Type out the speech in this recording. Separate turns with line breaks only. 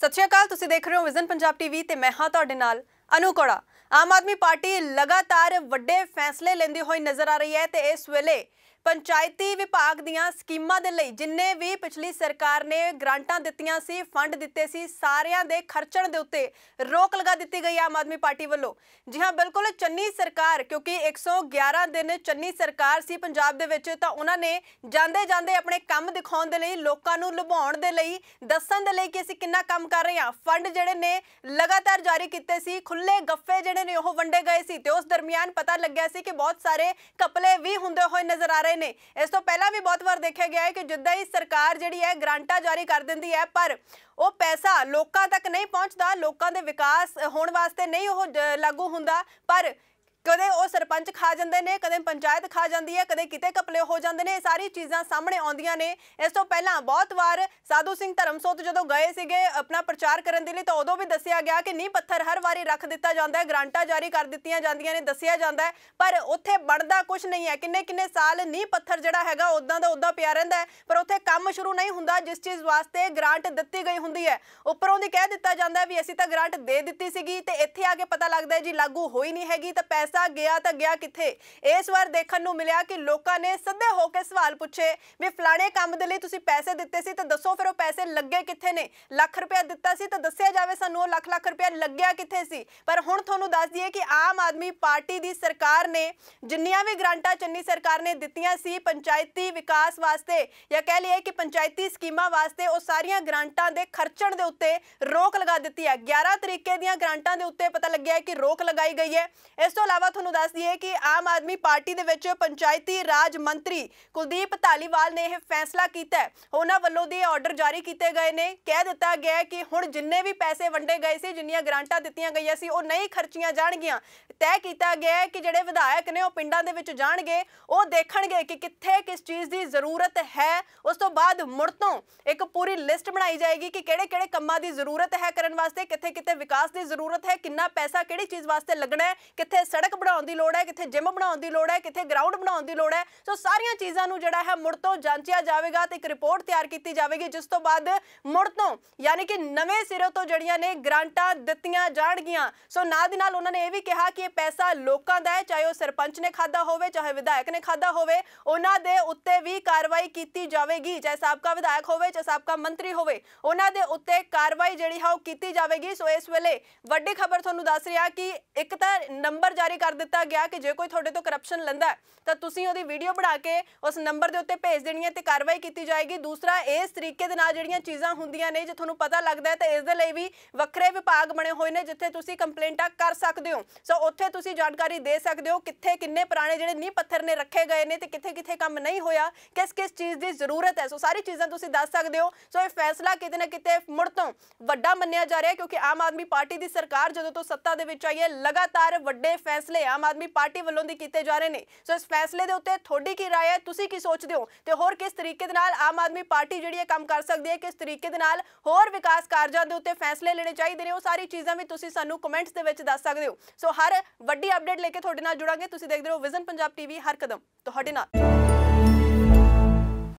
ਸਤਿ ਸ਼੍ਰੀ ਅਕਾਲ ਤੁਸੀਂ ਦੇਖ ਰਹੇ ਹੋ ਵਿਜ਼ਨ ਪੰਜਾਬ ਟੀਵੀ ਤੇ ਮੈਂ ਹਾਂ ਤੁਹਾਡੇ ਨਾਲ ਅਨੂ ਕੋੜਾ ਆਮ ਆਦਮੀ ਪਾਰਟੀ ਲਗਾਤਾਰ ਵੱਡੇ ਫੈਸਲੇ ਲੈਂਦੀ ਹੋਈ ਨਜ਼ਰ ਆ ਰਹੀ ਹੈ ਤੇ ਇਸ ਵੇਲੇ ਪੰਚਾਇਤੀ ਵਿਭਾਗ ਦੀਆਂ ਸਕੀਮਾਂ ਦੇ ਲਈ ਜਿੰਨੇ ਵੀ ਪਿਛਲੀ ਸਰਕਾਰ ਨੇ ਗ੍ਰਾਂਟਾਂ ਦਿੱਤੀਆਂ ਸੀ ਫੰਡ ਦਿੱਤੇ ਸੀ ਸਾਰਿਆਂ ਦੇ ਖਰਚਣ ਦੇ ਉੱਤੇ ਰੋਕ ਲਗਾ ਦਿੱਤੀ ਗਈ ਆਮ ਆਦਮੀ ਪਾਰਟੀ ਵੱਲੋਂ ਜੀ ਹਾਂ ਬਿਲਕੁਲ ਚੰਨੀ ਸਰਕਾਰ ਕਿਉਂਕਿ 111 ਦਿਨ ਚੰਨੀ ਸਰਕਾਰ ਸੀ ਪੰਜਾਬ ਦੇ ਵਿੱਚ ਤਾਂ ਉਹਨਾਂ ਨੇ ਜਾਂਦੇ ਜਾਂਦੇ ਆਪਣੇ ਕੰਮ ਦਿਖਾਉਣ ਦੇ ਲਈ ਲੋਕਾਂ ਨੂੰ ਲੁਭਾਉਣ ਦੇ ਲਈ ਦੱਸਣ ਦੇ ਲਈ ਕਿ ਅਸੀਂ ਕਿੰਨਾ ਕੰਮ ਕਰ ਰਹੇ ਹਾਂ ਫੰਡ ਜਿਹੜੇ ਨੇ ਲਗਾਤਾਰ ਜਾਰੀ ਕੀਤੇ ਸੀ ਖੁੱਲੇ ਗੱਫੇ ਜਿਹੜੇ ਨੇ ਉਹ ਵੰਡੇ ਗਏ ਸੀ ਤੇ ਉਸ ਦਰਮਿਆਨ ਪਤਾ ਲੱਗਿਆ ਸੀ ਕਿ ਬਹੁਤ ਸਾਰੇ ਕਪਲੇ ਵੀ ਹੁੰਦੇ ਹੋਏ ਨਜ਼ਰ ਆ ਰਹੇ ਰਹੇ ਨੇ ਇਸ ਤੋਂ ਪਹਿਲਾਂ ਵੀ ਬਹੁਤ ਵਾਰ ਦੇਖਿਆ ਗਿਆ ਹੈ ਕਿ ਜਿੱਦਾਂ ਹੀ ਸਰਕਾਰ ਜਿਹੜੀ ਹੈ ਗ੍ਰਾਂਟਾਂ ਜਾਰੀ ਕਰ ਦਿੰਦੀ ਹੈ ਪਰ ਉਹ ਪੈਸਾ ਲੋਕਾਂ ਤੱਕ ਨਹੀਂ ਪਹੁੰਚਦਾ ਲੋਕਾਂ ਦੇ ਵਿਕਾਸ ਹੋਣ ਵਾਸਤੇ ਨਹੀਂ ਉਹ ਲਾਗੂ ਹੁੰਦਾ ਪਰ ਕਦੇ ਉਹ ਸਰਪੰਚ ਖਾ ਜਾਂਦੇ ਨੇ ਕਦੇ ਪੰਚਾਇਤ ਖਾ ਜਾਂਦੀ ਹੈ ਕਦੇ ਕਿਤੇ ਕਪਲੇ ਹੋ ਜਾਂਦੇ ਨੇ ਇਹ ਸਾਰੀ ਚੀਜ਼ਾਂ ਸਾਹਮਣੇ ਆਉਂਦੀਆਂ ਨੇ ਇਸ ਤੋਂ ਪਹਿਲਾਂ ਬਹੁਤ ਵਾਰ ਸਾਧੂ ਸਿੰਘ ਧਰਮਸੋਤ ਜਦੋਂ ਗਏ ਸੀਗੇ ਆਪਣਾ ਪ੍ਰਚਾਰ ਕਰਨ ਦੇ ਲਈ ਤਾਂ ਉਦੋਂ ਵੀ ਦੱਸਿਆ ਗਿਆ ਕਿ ਨਹੀਂ ਪੱਥਰ ਹਰ ਵਾਰੀ ਰੱਖ ਦਿੱਤਾ ਜਾਂਦਾ ਹੈ ਗ੍ਰਾਂਟਾਂ ਜਾਰੀ ਕਰ ਦਿੱਤੀਆਂ ਜਾਂਦੀਆਂ ਨੇ ਦੱਸਿਆ ਜਾਂਦਾ ਹੈ ਪਰ ਉੱਥੇ ਬਣਦਾ ਕੁਝ ਨਹੀਂ ਹੈ ਕਿੰਨੇ ਕਿੰਨੇ ਸਾਲ ਨਹੀਂ ਪੱਥਰ ਜਿਹੜਾ ਹੈਗਾ ਉਦਾਂ ਦਾ ਉਦਾਂ ਪਿਆ ਰਹਿੰਦਾ ਪਰ ਉੱਥੇ ਕੰਮ ਸ਼ੁਰੂ ਨਹੀਂ ਹੁੰਦਾ ਜਿਸ ਚੀਜ਼ ਵਾਸਤੇ ਗ੍ਰਾਂਟ ਦਿੱਤੀ ਗਈ ਹੁੰਦੀ ਹੈ ਉੱਪਰੋਂ ਦੀ ਕਹਿ ਦਿੱਤਾ ਜਾਂਦਾ ਵੀ ਅਸੀਂ ਤਾਂ ਗ੍ਰਾਂਟ ਦੇ ਦਿੱਤੀ ਸੀਗੀ ਤੇ ਇੱਥੇ ਆ ਕੇ ਪਤਾ ਲੱਗਦਾ ਜੀ ਲਾਗੂ ਹੋਈ ਨਹੀਂ ਹੈਗੀ ਤਾਂ ਪੈਸੇ ਪੈਸਾ ਗਿਆ ਤਾਂ ਗਿਆ ਕਿੱਥੇ ਇਸ ਵਾਰ ਦੇਖਣ ਨੂੰ ਮਿਲਿਆ ਕਿ ਲੋਕਾਂ ਨੇ ਸੱਦੇ ਹੋ ਕੇ ਸਵਾਲ ਪੁੱਛੇ ਵੀ ਫਲਾਣੇ ਕੰਮ ਦੇ ਲਈ ਤੁਸੀਂ ਪੈਸੇ ਦਿੱਤੇ ਸੀ ਤਾਂ ਦੱਸੋ ਫਿਰ ਉਹ ਪੈਸੇ ਲੱਗੇ ਕਿੱਥੇ ਨੇ ਲੱਖ ਰੁਪਏ ਦਿੱਤਾ ਸੀ ਤਾਂ ਦੱਸਿਆ ਜਾਵੇ ਸਾਨੂੰ ਉਹ ਲੱਖ ਲੱਖ ਰੁਪਏ ਲੱਗਿਆ ਕਿੱਥੇ ਸੀ ਪਰ ਹੁਣ ਤੁਹਾਨੂੰ ਦੱਸ ਦਈਏ ਕਿ ਆਮ ਆਦਮੀ ਪਾਰਟੀ ਦੀ ਸਰਕਾਰ ਨੇ ਜਿੰਨੀਆਂ ਵੀ ਗ੍ਰਾਂਟਾਂ ਚੰਨੀ ਸਰਕਾਰ ਨੇ ਦਿੱਤੀਆਂ ਸੀ ਪੰਚਾਇਤੀ ਵਿਕਾਸ ਵਾਸਤੇ ਜਾਂ ਕਹਿ ਲਈਏ ਕਿ ਪੰਚਾਇਤੀ ਸਕੀਮਾਂ ਵਾਸਤੇ ਉਹ ਸਾਰੀਆਂ ਗ੍ਰਾਂਟਾਂ ਦੇ ਖਰਚਣ ਦੇ ਉੱਤੇ ਰੋਕ ਲਗਾ ਦਿੱਤੀ ਹੈ 11 ਤਰੀਕੇ ਦੀਆਂ ਗ੍ਰਾਂਟਾਂ ਦੇ ਉੱਤੇ ਪਤਾ ਲੱਗਿਆ ਹੈ ਕਿ ਰੋਕ ਲਗਾਈ ਗਈ ਹੈ ਇਸ ਤੋਂ ਇਲਾਵਾ ਇਲਾਵਾ ਤੁਹਾਨੂੰ ਦੱਸ ਦਈਏ ਕਿ ਆਮ ਆਦਮੀ ਪਾਰਟੀ ਦੇ ਵਿੱਚ ਪੰਚਾਇਤੀ ਰਾਜ ਮੰਤਰੀ ਕੁਲਦੀਪ ਧਾਲੀਵਾਲ ਨੇ ਇਹ ਫੈਸਲਾ ਕੀਤਾ ਉਹਨਾਂ ਵੱਲੋਂ ਦੇ ਆਰਡਰ ਜਾਰੀ ਕੀਤੇ ਗਏ ਨੇ ਕਹਿ ਦਿੱਤਾ ਗਿਆ ਕਿ ਹੁਣ ਜਿੰਨੇ ਵੀ ਪੈਸੇ ਵੰਡੇ ਗਏ ਸੀ ਜਿੰਨੀਆਂ ਗ੍ਰਾਂਟਾਂ ਦਿੱਤੀਆਂ ਗਈਆਂ ਸੀ ਉਹ ਨਹੀਂ ਖਰਚੀਆਂ ਜਾਣਗੀਆਂ ਤੈਅ ਕੀਤਾ ਗਿਆ ਕਿ ਜਿਹੜੇ ਵਿਧਾਇਕ ਨੇ ਉਹ ਪਿੰਡਾਂ ਦੇ ਵਿੱਚ ਜਾਣਗੇ ਉਹ ਦੇਖਣਗੇ ਕਿ ਕਿੱਥੇ ਕਿਸ ਚੀਜ਼ ਦੀ ਜ਼ਰੂਰਤ ਹੈ ਉਸ ਤੋਂ ਬਾਅਦ ਮੁੜ ਤੋਂ ਇੱਕ ਪੂਰੀ ਲਿਸਟ ਬਣਾਈ ਜਾਏਗੀ ਕਿ ਕਿਹੜੇ-ਕਿਹੜੇ ਕੰਮਾਂ ਦੀ ਜ਼ਰੂਰਤ ਹੈ ਕਰਨ ਵਾਸਤੇ ਕਿੱਥੇ-ਕਿੱਥੇ ਵਿਕਾਸ ਦੀ ਜ਼ਰੂਰਤ ਹੈ ਕਿੰਨਾ ਪੈਸਾ ਕਿਹੜੀ ਚੀਜ਼ ਵਾਸਤੇ ਲੱਗਣਾ ਹੈ ਕਿੱਥੇ ਸੜਕ ਟਰੈਕ ਬਣਾਉਣ ਦੀ ਲੋੜ ਹੈ ਕਿੱਥੇ ਜਿਮ ਬਣਾਉਣ ਦੀ ਲੋੜ ਹੈ ਕਿੱਥੇ ਗਰਾਊਂਡ ਬਣਾਉਣ ਦੀ ਲੋੜ ਹੈ ਸੋ ਸਾਰੀਆਂ ਚੀਜ਼ਾਂ ਨੂੰ ਜਿਹੜਾ ਹੈ ਮੁੜ ਤੋਂ ਜਾਂਚਿਆ ਜਾਵੇਗਾ ਤੇ ਇੱਕ ਰਿਪੋਰਟ ਤਿਆਰ ਕੀਤੀ ਜਾਵੇਗੀ ਜਿਸ ਤੋਂ ਬਾਅਦ ਮੁੜ ਤੋਂ ਯਾਨੀ ਕਿ ਨਵੇਂ ਸਿਰੇ ਤੋਂ ਜਿਹੜੀਆਂ ਨੇ ਗ੍ਰਾਂਟਾਂ ਦਿੱਤੀਆਂ ਜਾਣਗੀਆਂ ਸੋ ਨਾਲ ਦੀ ਨਾਲ ਉਹਨਾਂ ਨੇ ਇਹ ਵੀ ਕਿਹਾ ਕਿ ਇਹ ਪੈਸਾ ਲੋਕਾਂ ਦਾ ਹੈ ਚਾਹੇ ਉਹ ਸਰਪੰਚ ਨੇ ਖਾਦਾ ਹੋਵੇ ਚਾਹੇ ਵਿਧਾਇਕ ਨੇ ਖਾਦਾ ਹੋਵੇ ਉਹਨਾਂ ਦੇ ਉੱਤੇ ਵੀ ਕਾਰਵਾਈ ਕੀਤੀ ਜਾਵੇਗੀ ਚਾਹੇ ਸਾਬਕਾ ਵਿਧਾਇਕ ਹੋਵੇ ਚਾਹੇ ਸਾਬਕਾ ਮੰਤਰੀ ਹੋਵੇ ਉਹਨਾਂ ਦੇ ਉੱਤੇ ਕਾਰਵਾਈ ਜਿਹੜੀ ਹੈ ਉਹ ਕੀਤੀ ਜਾਵੇਗੀ ਸੋ ਇਸ ਵੇਲੇ ਵੱਡੀ ਖਬਰ ਤੁਹਾਨੂੰ ਦੱਸ ਰਿਹਾ ਕਿ ਇੱਕ ਤਾਂ ਨੰਬਰ ਜਾਰੀ ਕਰ ਦਿੱਤਾ ਗਿਆ ਕਿ ਜੇ ਕੋਈ ਤੁਹਾਡੇ ਤੋਂ ਕਰਪਸ਼ਨ ਲੈਂਦਾ ਤਾਂ ਤੁਸੀਂ ਉਹਦੀ ਵੀਡੀਓ ਬਣਾ ਕੇ ਉਸ ਨੰਬਰ ਦੇ ਉੱਤੇ ਭੇਜ ਦੇਣੀ ਹੈ ਤੇ ਕਾਰਵਾਈ ਕੀਤੀ ਜਾਏਗੀ ਦੂਸਰਾ ਇਸ ਤਰੀਕੇ ਦੇ ਨਾਲ ਜਿਹੜੀਆਂ ਚੀਜ਼ਾਂ ਹੁੰਦੀਆਂ ਨੇ ਜੇ ਤੁਹਾਨੂੰ ਪਤਾ ਲੱਗਦਾ ਹੈ ਤਾਂ ਇਸ ਦੇ ਲਈ ਵੀ ਵੱਖਰੇ ਵਿਭਾਗ ਬਣੇ ਹੋਏ ਨੇ ਜਿੱਥੇ ਤੁਸੀਂ ਕੰਪਲੇਂਟਾਂ ਕਰ ਸਕਦੇ ਹੋ ਸੋ ਉੱਥੇ ਤੁਸੀਂ ਜਾਣਕਾਰੀ ਦੇ ਸਕਦੇ ਹੋ ਕਿੱਥੇ ਕਿੰਨੇ ਪੁਰਾਣੇ ਜਿਹੜੇ ਨੀ ਪੱਥਰ ਨੇ ਰੱਖੇ ਗਏ ਨੇ ਤੇ ਕਿੱਥੇ ਕਿੱਥੇ ਕੰਮ ਨਹੀਂ ਹੋਇਆ ਕਿਸ ਕਿਸ ਚੀਜ਼ ਦੀ ਜ਼ਰੂਰਤ ਹੈ ਸੋ ਸਾਰੀ ਚੀਜ਼ਾਂ ਤੁਸੀਂ ਦੱਸ ਸਕਦੇ ਹੋ ਸੋ ਇਹ ਫੈਸਲਾ ਕਿਤੇ ਨਾ ਕਿਤੇ ਮੁੜ ਤੋਂ ਵੱਡਾ ਮੰਨਿਆ ਜਾ ਰਿਹਾ ਕਿਉਂਕਿ ਆਮ ਆਦਮੀ ਪਾਰਟੀ ਦੀ ਸਰਕਾਰ ਜਦੋਂ ਤੋਂ ਸੱਤਾ ਦੇ ਵਿੱਚ ਆਈ ਹੈ ਲਗਾਤਾਰ ਵੱਡੇ ਫੈਸਲੇ ਫੈਸਲੇ ਆਮ ਆਦਮੀ ਪਾਰਟੀ ਵੱਲੋਂ ਦੀ ਕੀਤੇ ਜਾ ਰਹੇ ਨੇ ਸੋ ਇਸ ਫੈਸਲੇ ਦੇ ਉੱਤੇ ਤੁਹਾਡੀ ਕੀ رائے ਹੈ ਤੁਸੀਂ ਕੀ ਸੋਚਦੇ ਹੋ ਤੇ ਹੋਰ ਕਿਸ ਤਰੀਕੇ ਦੇ ਨਾਲ ਆਮ ਆਦਮੀ ਪਾਰਟੀ ਜਿਹੜੀ ਇਹ ਕੰਮ ਕਰ ਸਕਦੀ ਹੈ ਕਿਸ ਤਰੀਕੇ ਦੇ ਨਾਲ ਹੋਰ ਵਿਕਾਸ ਕਾਰਜਾਂ ਦੇ ਉੱਤੇ ਫੈਸਲੇ ਲੈਣੇ ਚਾਹੀਦੇ ਨੇ ਉਹ ਸਾਰੀ ਚੀਜ਼ਾਂ ਵੀ ਤੁਸੀਂ ਸਾਨੂੰ ਕਮੈਂਟਸ ਦੇ ਵਿੱਚ ਦੱਸ ਸਕਦੇ ਹੋ ਸੋ ਹਰ ਵੱਡੀ ਅਪਡੇਟ ਲੈ ਕੇ ਤੁਹਾਡੇ ਨਾਲ ਜੁੜਾਂਗੇ ਤੁਸੀਂ ਦੇਖਦੇ ਰਹੋ ਵਿਜ਼ਨ ਪੰਜਾਬ ਟੀਵੀ ਹਰ ਕਦਮ ਤੁਹਾਡੇ ਨਾਲ